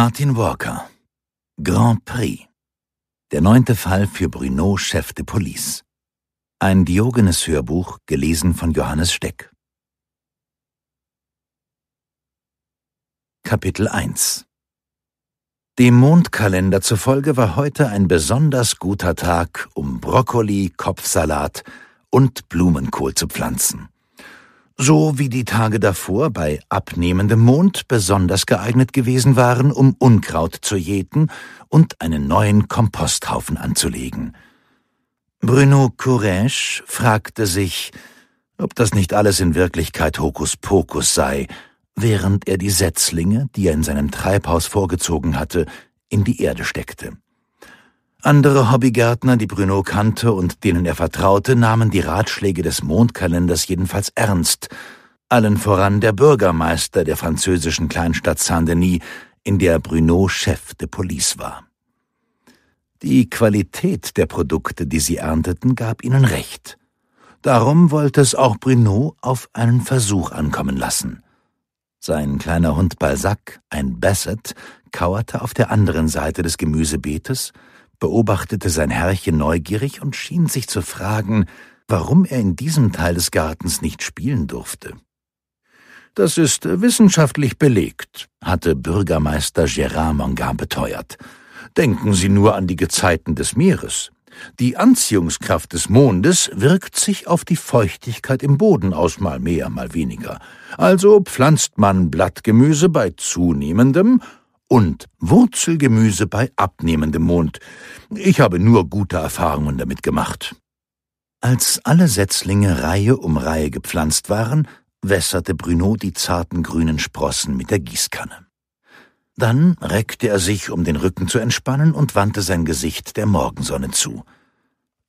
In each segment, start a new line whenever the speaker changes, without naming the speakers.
Martin Walker. Grand Prix. Der neunte Fall für Bruno, Chef de Police. Ein Diogenes-Hörbuch, gelesen von Johannes Steck. Kapitel 1 Dem Mondkalender zufolge war heute ein besonders guter Tag, um Brokkoli, Kopfsalat und Blumenkohl zu pflanzen so wie die Tage davor bei abnehmendem Mond besonders geeignet gewesen waren, um Unkraut zu jäten und einen neuen Komposthaufen anzulegen. Bruno Courage fragte sich, ob das nicht alles in Wirklichkeit Hokuspokus sei, während er die Setzlinge, die er in seinem Treibhaus vorgezogen hatte, in die Erde steckte. Andere Hobbygärtner, die Bruno kannte und denen er vertraute, nahmen die Ratschläge des Mondkalenders jedenfalls ernst, allen voran der Bürgermeister der französischen Kleinstadt Saint-Denis, in der Bruno Chef de Police war. Die Qualität der Produkte, die sie ernteten, gab ihnen recht. Darum wollte es auch Bruno auf einen Versuch ankommen lassen. Sein kleiner Hund Balzac, ein Basset, kauerte auf der anderen Seite des Gemüsebeetes, beobachtete sein Herrchen neugierig und schien sich zu fragen, warum er in diesem Teil des Gartens nicht spielen durfte. Das ist wissenschaftlich belegt, hatte Bürgermeister Gérard Mongan beteuert. Denken Sie nur an die Gezeiten des Meeres. Die Anziehungskraft des Mondes wirkt sich auf die Feuchtigkeit im Boden aus, mal mehr, mal weniger. Also pflanzt man Blattgemüse bei zunehmendem und Wurzelgemüse bei abnehmendem Mond. Ich habe nur gute Erfahrungen damit gemacht. Als alle Setzlinge Reihe um Reihe gepflanzt waren, wässerte Bruno die zarten grünen Sprossen mit der Gießkanne. Dann reckte er sich, um den Rücken zu entspannen, und wandte sein Gesicht der Morgensonne zu.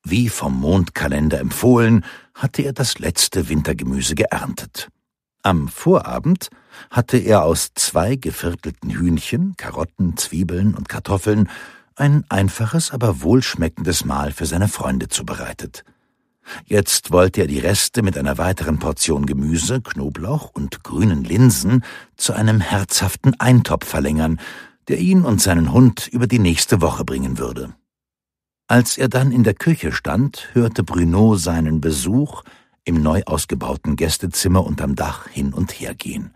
Wie vom Mondkalender empfohlen, hatte er das letzte Wintergemüse geerntet. Am Vorabend hatte er aus zwei geviertelten Hühnchen, Karotten, Zwiebeln und Kartoffeln ein einfaches, aber wohlschmeckendes Mahl für seine Freunde zubereitet. Jetzt wollte er die Reste mit einer weiteren Portion Gemüse, Knoblauch und grünen Linsen zu einem herzhaften Eintopf verlängern, der ihn und seinen Hund über die nächste Woche bringen würde. Als er dann in der Küche stand, hörte Bruno seinen Besuch im neu ausgebauten Gästezimmer unterm Dach hin und her gehen.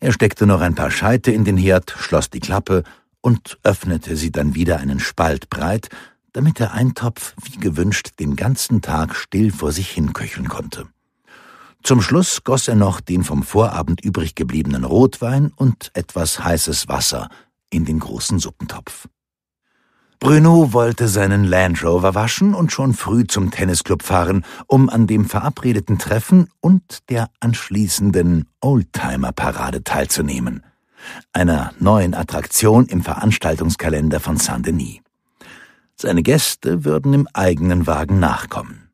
Er steckte noch ein paar Scheite in den Herd, schloss die Klappe und öffnete sie dann wieder einen Spalt breit, damit der Eintopf wie gewünscht den ganzen Tag still vor sich hinköcheln konnte. Zum Schluss goss er noch den vom Vorabend übrig gebliebenen Rotwein und etwas heißes Wasser in den großen Suppentopf. Bruno wollte seinen Land Rover waschen und schon früh zum Tennisclub fahren, um an dem verabredeten Treffen und der anschließenden Oldtimer-Parade teilzunehmen, einer neuen Attraktion im Veranstaltungskalender von Saint-Denis. Seine Gäste würden im eigenen Wagen nachkommen.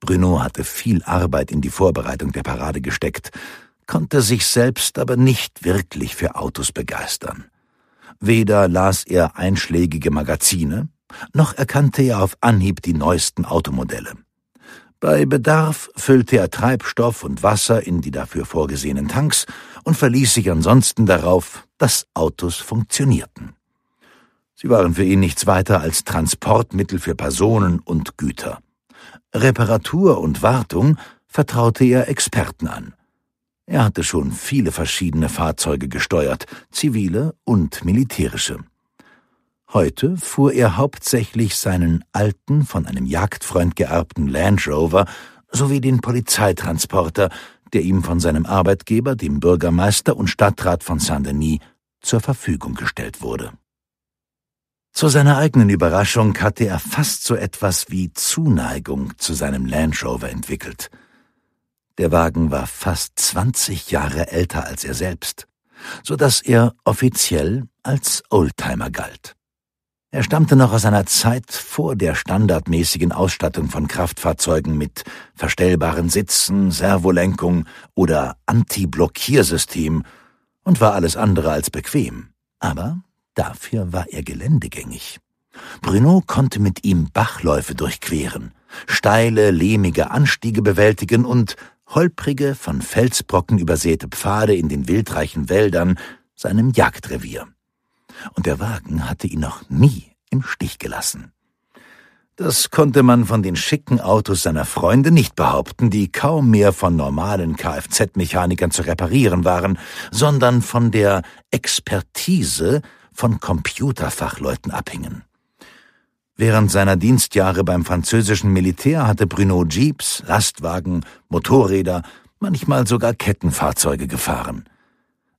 Bruno hatte viel Arbeit in die Vorbereitung der Parade gesteckt, konnte sich selbst aber nicht wirklich für Autos begeistern. Weder las er einschlägige Magazine, noch erkannte er auf Anhieb die neuesten Automodelle. Bei Bedarf füllte er Treibstoff und Wasser in die dafür vorgesehenen Tanks und verließ sich ansonsten darauf, dass Autos funktionierten. Sie waren für ihn nichts weiter als Transportmittel für Personen und Güter. Reparatur und Wartung vertraute er Experten an. Er hatte schon viele verschiedene Fahrzeuge gesteuert, zivile und militärische. Heute fuhr er hauptsächlich seinen alten, von einem Jagdfreund geerbten Land Rover sowie den Polizeitransporter, der ihm von seinem Arbeitgeber, dem Bürgermeister und Stadtrat von Saint-Denis, zur Verfügung gestellt wurde. Zu seiner eigenen Überraschung hatte er fast so etwas wie Zuneigung zu seinem Land Rover entwickelt – der Wagen war fast 20 Jahre älter als er selbst, so dass er offiziell als Oldtimer galt. Er stammte noch aus einer Zeit vor der standardmäßigen Ausstattung von Kraftfahrzeugen mit verstellbaren Sitzen, Servolenkung oder Anti-Blockiersystem und war alles andere als bequem. Aber dafür war er geländegängig. Bruno konnte mit ihm Bachläufe durchqueren, steile, lehmige Anstiege bewältigen und holprige, von Felsbrocken übersäte Pfade in den wildreichen Wäldern, seinem Jagdrevier. Und der Wagen hatte ihn noch nie im Stich gelassen. Das konnte man von den schicken Autos seiner Freunde nicht behaupten, die kaum mehr von normalen Kfz-Mechanikern zu reparieren waren, sondern von der Expertise von Computerfachleuten abhingen. Während seiner Dienstjahre beim französischen Militär hatte Bruno Jeeps, Lastwagen, Motorräder, manchmal sogar Kettenfahrzeuge gefahren.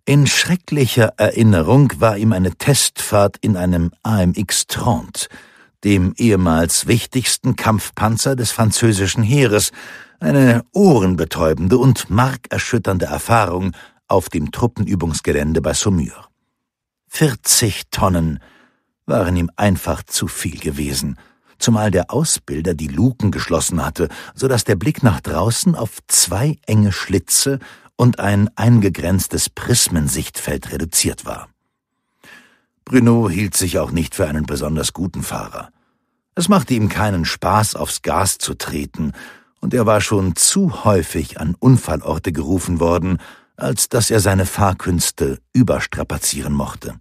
In schrecklicher Erinnerung war ihm eine Testfahrt in einem AMX Trent, dem ehemals wichtigsten Kampfpanzer des französischen Heeres, eine ohrenbetäubende und markerschütternde Erfahrung auf dem Truppenübungsgelände bei Saumur. 40 Tonnen waren ihm einfach zu viel gewesen, zumal der Ausbilder die Luken geschlossen hatte, so dass der Blick nach draußen auf zwei enge Schlitze und ein eingegrenztes Prismensichtfeld reduziert war. Bruno hielt sich auch nicht für einen besonders guten Fahrer. Es machte ihm keinen Spaß, aufs Gas zu treten, und er war schon zu häufig an Unfallorte gerufen worden, als dass er seine Fahrkünste überstrapazieren mochte.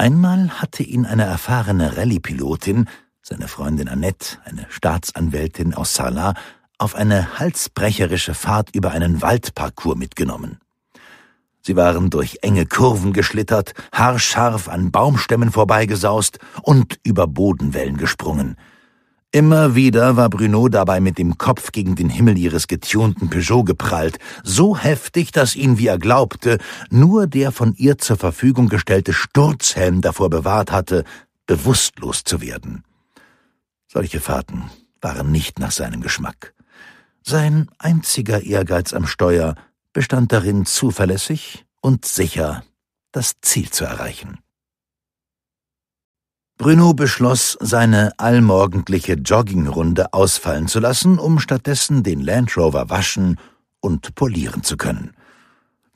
Einmal hatte ihn eine erfahrene Rallye-Pilotin, seine Freundin Annette, eine Staatsanwältin aus Sarlat, auf eine halsbrecherische Fahrt über einen Waldparcours mitgenommen. Sie waren durch enge Kurven geschlittert, haarscharf an Baumstämmen vorbeigesaust und über Bodenwellen gesprungen – Immer wieder war Bruno dabei mit dem Kopf gegen den Himmel ihres getunten Peugeot geprallt, so heftig, dass ihn, wie er glaubte, nur der von ihr zur Verfügung gestellte Sturzhelm davor bewahrt hatte, bewusstlos zu werden. Solche Fahrten waren nicht nach seinem Geschmack. Sein einziger Ehrgeiz am Steuer bestand darin, zuverlässig und sicher das Ziel zu erreichen. Bruno beschloss, seine allmorgendliche Joggingrunde ausfallen zu lassen, um stattdessen den Land Rover waschen und polieren zu können.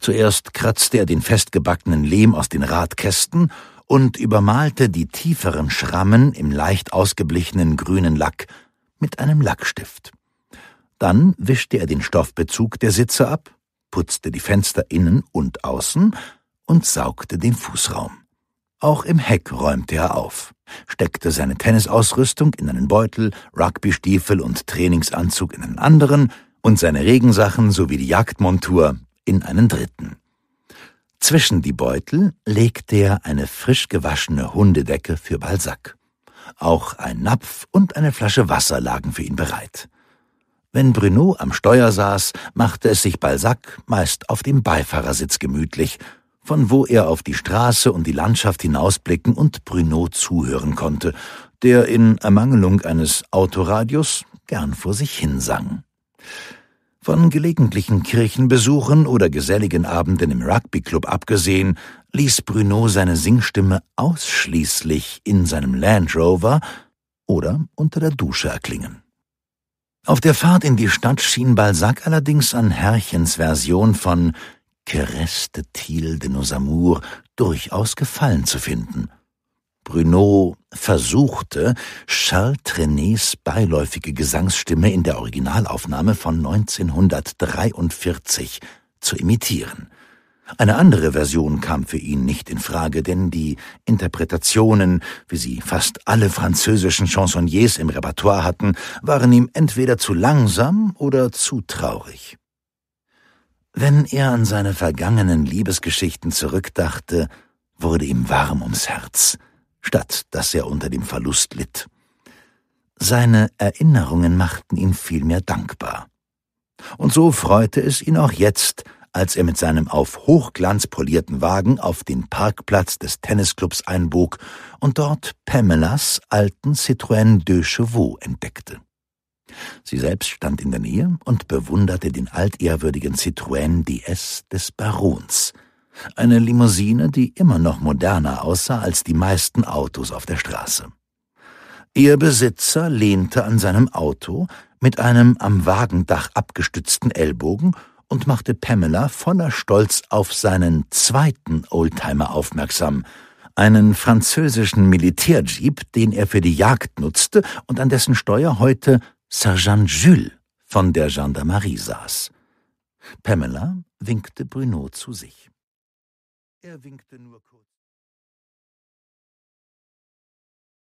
Zuerst kratzte er den festgebackenen Lehm aus den Radkästen und übermalte die tieferen Schrammen im leicht ausgeblichenen grünen Lack mit einem Lackstift. Dann wischte er den Stoffbezug der Sitze ab, putzte die Fenster innen und außen und saugte den Fußraum. Auch im Heck räumte er auf steckte seine Tennisausrüstung in einen Beutel, Rugbystiefel und Trainingsanzug in einen anderen und seine Regensachen sowie die Jagdmontur in einen dritten. Zwischen die Beutel legte er eine frisch gewaschene Hundedecke für Balzac. Auch ein Napf und eine Flasche Wasser lagen für ihn bereit. Wenn Bruno am Steuer saß, machte es sich Balzac meist auf dem Beifahrersitz gemütlich von wo er auf die Straße und die Landschaft hinausblicken und Bruno zuhören konnte, der in Ermangelung eines Autoradios gern vor sich hinsang. Von gelegentlichen Kirchenbesuchen oder geselligen Abenden im Rugbyclub abgesehen, ließ Bruno seine Singstimme ausschließlich in seinem Land Rover oder unter der Dusche erklingen. Auf der Fahrt in die Stadt schien Balzac allerdings an Herrchens Version von Kereste-Thiel de nos Amours durchaus Gefallen zu finden. Bruno versuchte, Charles Trenets beiläufige Gesangsstimme in der Originalaufnahme von 1943 zu imitieren. Eine andere Version kam für ihn nicht in Frage, denn die Interpretationen, wie sie fast alle französischen Chansonniers im Repertoire hatten, waren ihm entweder zu langsam oder zu traurig. Wenn er an seine vergangenen Liebesgeschichten zurückdachte, wurde ihm warm ums Herz, statt dass er unter dem Verlust litt. Seine Erinnerungen machten ihn vielmehr dankbar. Und so freute es ihn auch jetzt, als er mit seinem auf Hochglanz polierten Wagen auf den Parkplatz des Tennisclubs einbog und dort Pamelas alten Citroën de Chevaux entdeckte. Sie selbst stand in der Nähe und bewunderte den altehrwürdigen Citroën DS des Barons. Eine Limousine, die immer noch moderner aussah als die meisten Autos auf der Straße. Ihr Besitzer lehnte an seinem Auto mit einem am Wagendach abgestützten Ellbogen und machte Pamela voller Stolz auf seinen zweiten Oldtimer aufmerksam, einen französischen Militärjeep, den er für die Jagd nutzte und an dessen Steuer heute Sergeant Jules von der Gendarmerie saß. Pamela winkte Bruno zu sich. Er winkte nur kurz.